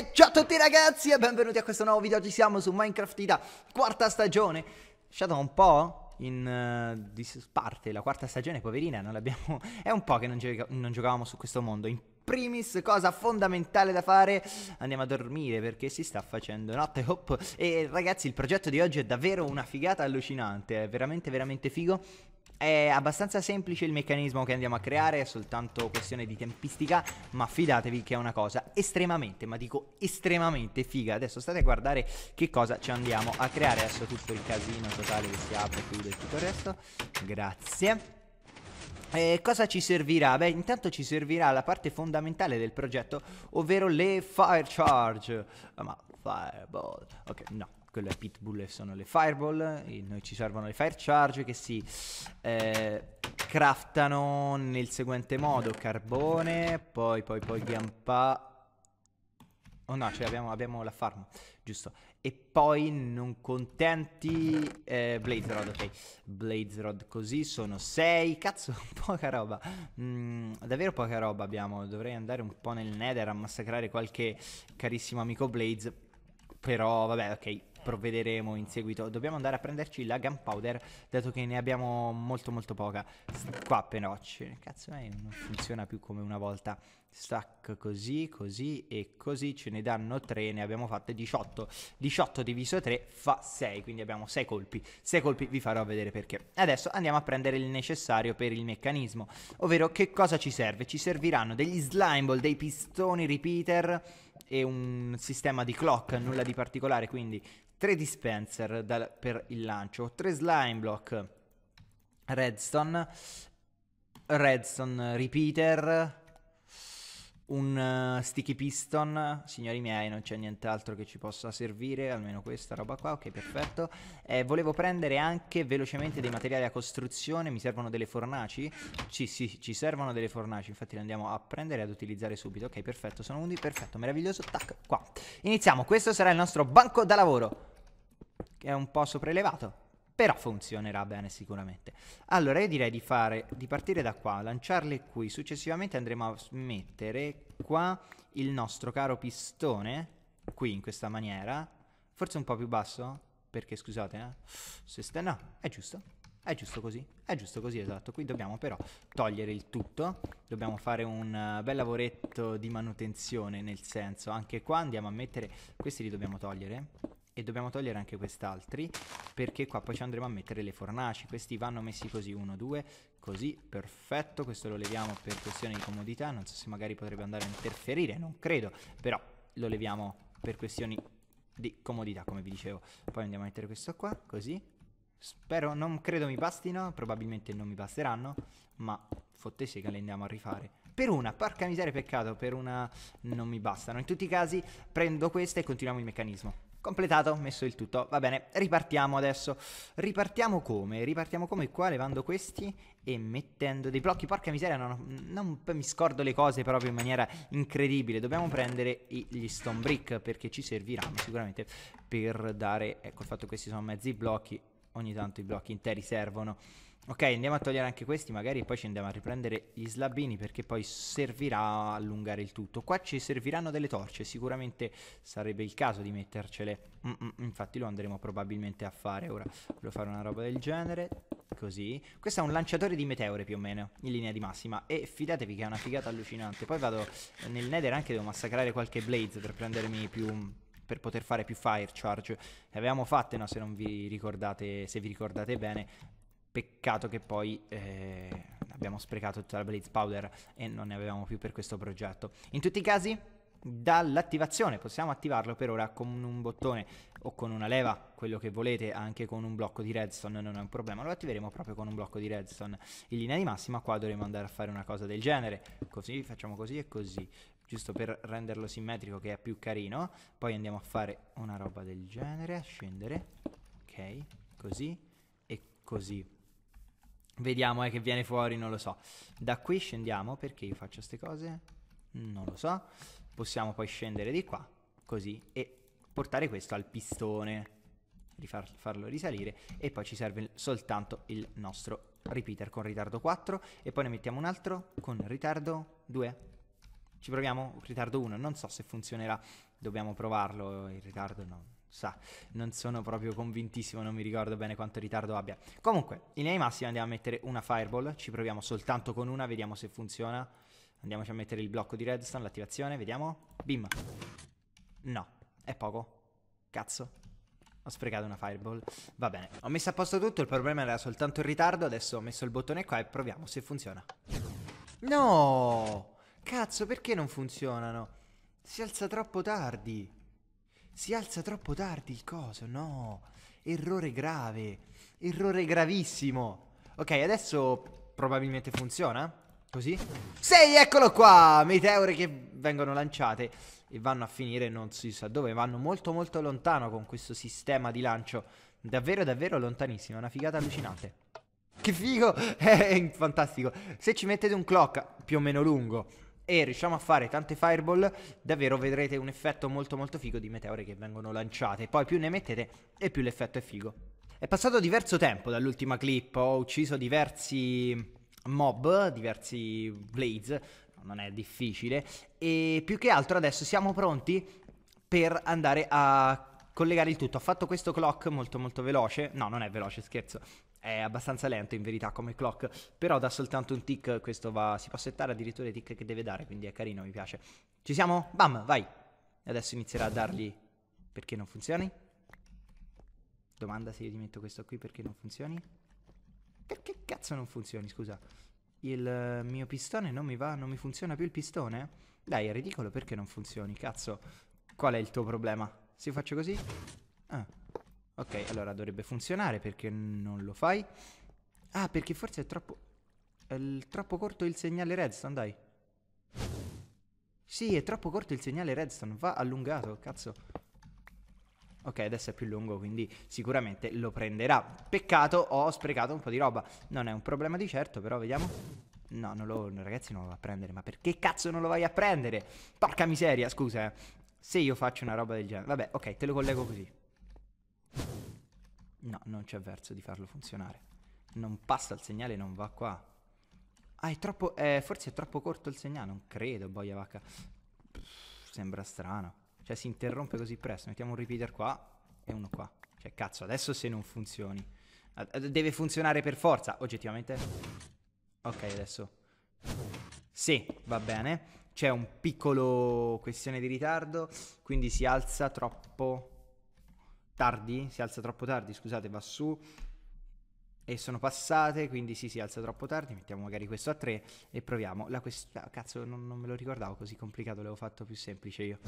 E ciao a tutti ragazzi e benvenuti a questo nuovo video, ci siamo su Minecraft Ida, quarta stagione Shadow un po' in uh, eh, disparte, la quarta stagione poverina, non l'abbiamo... è un po' che non, gioca non, giocavamo su questo mondo In primis cosa fondamentale da fare, andiamo a dormire perché si sta facendo notte hop E ragazzi il progetto di oggi è davvero una figata allucinante, è veramente veramente figo è abbastanza semplice il meccanismo che andiamo a creare, è soltanto questione di tempistica, ma fidatevi che è una cosa estremamente, ma dico estremamente figa. Adesso state a guardare che cosa ci andiamo a creare, adesso tutto il casino totale che si apre, chiude e tutto il resto. Grazie. E eh, cosa ci servirà? Beh, intanto ci servirà la parte fondamentale del progetto, ovvero le fire charge. Ma fireball. Ok, no quella Pitbull e sono le Fireball, noi ci servono le Fire Charge che si eh, craftano nel seguente modo, carbone, poi poi poi ghiampa... Oh no, cioè abbiamo, abbiamo la farm, giusto. E poi non contenti eh, Blaze Rod, ok. Blaze Rod così sono 6. Cazzo, poca roba. Mm, davvero poca roba abbiamo. Dovrei andare un po' nel Nether a massacrare qualche carissimo amico Blaze. Però vabbè, ok, provvederemo in seguito. Dobbiamo andare a prenderci la gunpowder, dato che ne abbiamo molto molto poca. Qua penocce, cazzo eh, non funziona più come una volta. Stack così, così e così, ce ne danno 3, ne abbiamo fatte 18. 18 diviso 3 fa 6, quindi abbiamo 6 colpi. 6 colpi vi farò vedere perché. Adesso andiamo a prendere il necessario per il meccanismo, ovvero che cosa ci serve? Ci serviranno degli slime ball, dei pistoni repeater e un sistema di clock, nulla di particolare, quindi 3 dispenser dal, per il lancio, 3 slime block redstone, redstone repeater, un uh, sticky piston, signori miei, non c'è nient'altro che ci possa servire, almeno questa roba qua, ok perfetto. Eh, volevo prendere anche velocemente dei materiali a costruzione, mi servono delle fornaci? Sì, sì, ci servono delle fornaci, infatti le andiamo a prendere e ad utilizzare subito, ok perfetto, sono undi, perfetto, meraviglioso, tac, qua. Iniziamo, questo sarà il nostro banco da lavoro, che è un po' sopraelevato, però funzionerà bene sicuramente. Allora, io direi di, fare, di partire da qua, lanciarle qui, successivamente andremo a mettere qua il nostro caro pistone, qui in questa maniera, forse un po' più basso, perché scusate, eh? se sta... no, è giusto, è giusto così, è giusto così, esatto, qui dobbiamo però togliere il tutto, dobbiamo fare un eh, bel lavoretto di manutenzione, nel senso, anche qua andiamo a mettere, questi li dobbiamo togliere, e dobbiamo togliere anche quest'altri perché qua poi ci andremo a mettere le fornaci questi vanno messi così uno due così perfetto questo lo leviamo per questione di comodità non so se magari potrebbe andare a interferire non credo però lo leviamo per questioni di comodità come vi dicevo poi andiamo a mettere questo qua così Spero, non credo mi bastino, probabilmente non mi basteranno, ma fotte sega le andiamo a rifare. Per una, porca miseria, peccato, per una non mi bastano. In tutti i casi prendo questa e continuiamo il meccanismo. Completato, messo il tutto. Va bene, ripartiamo adesso. Ripartiamo come? Ripartiamo come qua levando questi e mettendo dei blocchi. Porca miseria, non, non mi scordo le cose proprio in maniera incredibile. Dobbiamo prendere gli stone brick perché ci serviranno sicuramente per dare... Ecco, il fatto che questi sono mezzi blocchi, ogni tanto i blocchi interi servono Ok, andiamo a togliere anche questi magari e poi ci andiamo a riprendere gli slabini perché poi servirà a allungare il tutto. Qua ci serviranno delle torce, sicuramente sarebbe il caso di mettercele. Mm -mm, mm infatti lo andremo probabilmente a fare ora. Volevo fare una roba del genere, così. Questo è un lanciatore di meteore più o meno, in linea di massima. E fidatevi che è una figata allucinante. Poi vado nel nether anche, devo massacrare qualche blaze per prendermi più per poter fare più fire charge. Le avevamo fatte, no, se non vi ricordate, se vi ricordate bene, Peccato che poi eh, abbiamo sprecato tutta la Blitz Powder e non ne avevamo più per questo progetto. In tutti i casi, dall'attivazione possiamo attivarlo per ora con un bottone o con una leva, quello che volete, anche con un blocco di redstone, non è un problema, lo attiveremo proprio con un blocco di redstone. In linea di massima qua dovremo andare a fare una cosa del genere, così facciamo così e così, giusto per renderlo simmetrico che è più carino, poi andiamo a fare una roba del genere, a scendere, ok, così e così. Vediamo eh, che viene fuori, non lo so. Da qui scendiamo, perché io faccio queste cose? Non lo so. Possiamo poi scendere di qua, così, e portare questo al pistone, rifar- farlo risalire, e poi ci serve soltanto il nostro repeater con ritardo 4, e poi ne mettiamo un altro con ritardo 2. Ci proviamo, ritardo 1, non so se funzionerà, dobbiamo provarlo, il ritardo non sa, non sono proprio convintissimo, non mi ricordo bene quanto ritardo abbia. Comunque, in linea di massima andiamo a mettere una fireball, ci proviamo soltanto con una, vediamo se funziona. Andiamoci a mettere il blocco di redstone, l'attivazione, vediamo. Bim. No, è poco. Cazzo. Ho sprecato una fireball. Va bene. Ho messo a posto tutto, il problema era soltanto il ritardo, adesso ho messo il bottone qua e proviamo se funziona. No! Cazzo, perché non funzionano? Si alza troppo tardi. Si alza troppo tardi il coso, no. Errore grave. Errore gravissimo. Ok, adesso probabilmente funziona. Così. Sei, eccolo qua. Meteore che vengono lanciate e vanno a finire non si sa dove. Vanno molto molto lontano con questo sistema di lancio. Davvero davvero lontanissimo. Una figata allucinante. Che figo. È fantastico. Se ci mettete un clock più o meno lungo e riusciamo a fare tante fireball, davvero vedrete un effetto molto molto figo di meteore che vengono lanciate. Poi più ne mettete e più l'effetto è figo. È passato diverso tempo dall'ultima clip, ho ucciso diversi mob, diversi blades, non è difficile, e più che altro adesso siamo pronti per andare a collegare il tutto. Ho fatto questo clock molto molto veloce, no non è veloce, scherzo, è abbastanza lento in verità come clock, però dà soltanto un tick, questo va, si può settare addirittura i tick che deve dare, quindi è carino, mi piace. Ci siamo? Bam, vai! Adesso inizierà a dargli... Perché non funzioni? Domanda se io ti metto questo qui perché non funzioni? Perché cazzo non funzioni, scusa? Il eh, mio pistone non mi va, non mi funziona più il pistone? Dai, è ridicolo perché non funzioni, cazzo. Qual è il tuo problema? Se io faccio così? Ah. Ok, allora dovrebbe funzionare perché non lo fai. Ah, perché forse è troppo... È troppo corto il segnale redstone, dai. Sì, è troppo corto il segnale redstone, va allungato, cazzo. Ok, adesso è più lungo, quindi sicuramente lo prenderà. Peccato, ho sprecato un po' di roba. Non è un problema di certo, però vediamo. No, non lo, ragazzi, non lo va a prendere. Ma perché cazzo non lo vai a prendere? Porca miseria, scusa. Eh. Se io faccio una roba del genere. Vabbè, ok, te lo collego così. No, non c'è verso di farlo funzionare. Non passa il segnale, non va qua. Ah, è troppo... Eh, forse è troppo corto il segnale, non credo, boia vacca. Pff, sembra strano. Cioè, si interrompe così presto. Mettiamo un repeater qua e uno qua. Cioè, cazzo, adesso se non funzioni... Deve funzionare per forza, oggettivamente. Ok, adesso... Sì, va bene. C'è un piccolo questione di ritardo, quindi si alza troppo tardi, si alza troppo tardi, scusate, va su e sono passate, quindi sì, si alza troppo tardi, mettiamo magari questo a 3 e proviamo. La questione, cazzo, non, non, me lo ricordavo così complicato, l'avevo fatto più semplice io.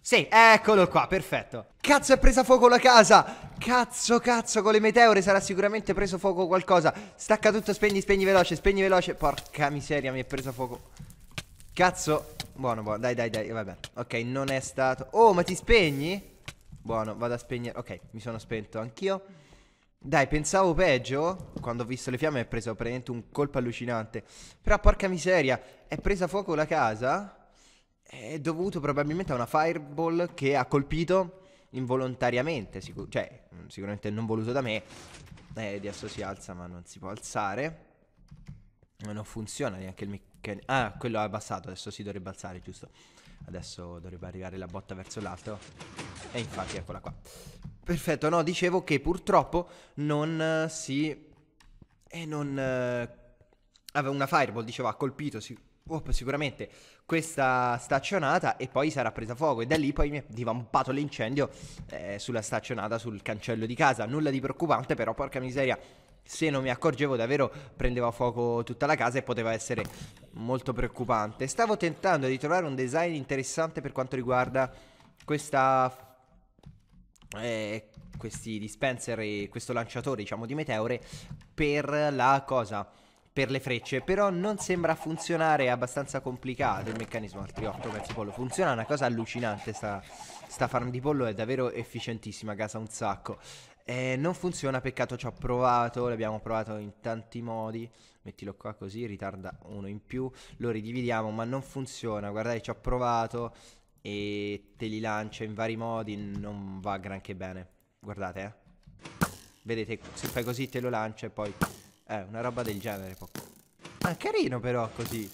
Sì, eccolo qua, perfetto. Cazzo, è presa fuoco la casa! Cazzo, cazzo, con le meteore sarà sicuramente preso fuoco qualcosa. Stacca tutto, spegni, spegni veloce, spegni veloce. Porca miseria, mi è preso fuoco. Cazzo, buono, buono, dai, dai, dai, vabbè. Ok, non è stato... Oh, ma ti spegni? Buono, vado a spegnere. Ok, mi sono spento anch'io. Dai, pensavo peggio. Quando ho visto le fiamme, ho preso praticamente un colpo allucinante. Però, porca miseria, è presa fuoco la casa. È dovuto probabilmente a una fireball che ha colpito involontariamente. Sicur- cioè, mm, sicuramente non voluto da me. Eh, adesso si alza, ma non si può alzare. Non funziona neanche il meccanismo. Ah, quello è abbassato. Adesso si dovrebbe alzare, giusto. Adesso dovrebbe arrivare la botta verso l'alto. E infatti eccola qua. Perfetto, no, dicevo che purtroppo non uh, si... E eh, non... Uh, eh, aveva una fireball, dicevo, ha colpito si... oh, sicuramente questa staccionata e poi sarà presa fuoco e da lì poi mi è divampato l'incendio eh, sulla staccionata, sul cancello di casa. Nulla di preoccupante però, porca miseria, se non mi accorgevo davvero prendeva fuoco tutta la casa e poteva essere molto preoccupante. Stavo tentando di trovare un design interessante per quanto riguarda questa eh, questi dispenser e questo lanciatore diciamo di meteore per la cosa per le frecce però non sembra funzionare è abbastanza complicato il meccanismo altri 8 pezzi pollo funziona è una cosa allucinante sta, sta farm di pollo è davvero efficientissima casa un sacco eh, non funziona, peccato, ci ho provato, l'abbiamo provato in tanti modi. Mettilo qua così, ritarda uno in più, lo ridividiamo, ma non funziona. Guardate, ci ho provato e te li lancia in vari modi, non va granché bene. Guardate, eh. Vedete, se fai così te lo lancia e poi... Eh, una roba del genere. Po'. Ah, carino però così.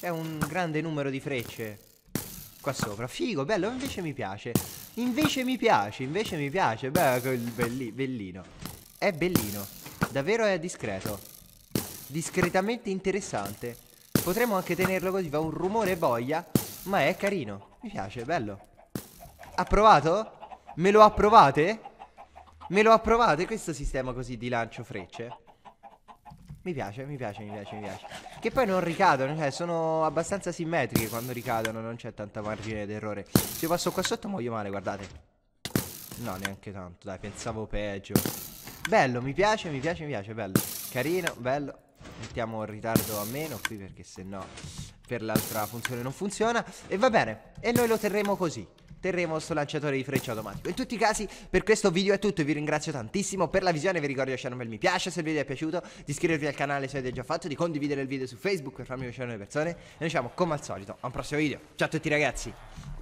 c'è un grande numero di frecce. Qua sopra, figo, bello, invece mi piace. Invece mi piace, invece mi piace. Beh, belli, bellino. È bellino. Davvero è discreto. Discretamente interessante. Potremmo anche tenerlo così, fa un rumore boia ma è carino. Mi piace, bello. Approvato? Me lo approvate? Me lo approvate questo sistema così di lancio frecce? Mi piace, mi piace, mi piace, mi piace. Che poi non ricadono, cioè sono abbastanza simmetriche quando ricadono, non c'è tanta margine d'errore. Se io passo qua sotto muoio male, guardate. No, neanche tanto, dai, pensavo peggio. Bello, mi piace, mi piace, mi piace, bello. Carino, bello. Mettiamo il ritardo a meno qui perché se no per l'altra funzione non funziona. E va bene, e noi lo terremo così terremo questo lanciatore di freccia automatico. In tutti i casi, per questo video è tutto. Vi ringrazio tantissimo per la visione. Vi ricordo di lasciare un bel mi piace se il video vi è piaciuto, di iscrivervi al canale se avete già fatto, di condividere il video su Facebook per farmi piacere alle persone. E noi ci vediamo come al solito a un prossimo video. Ciao a tutti ragazzi!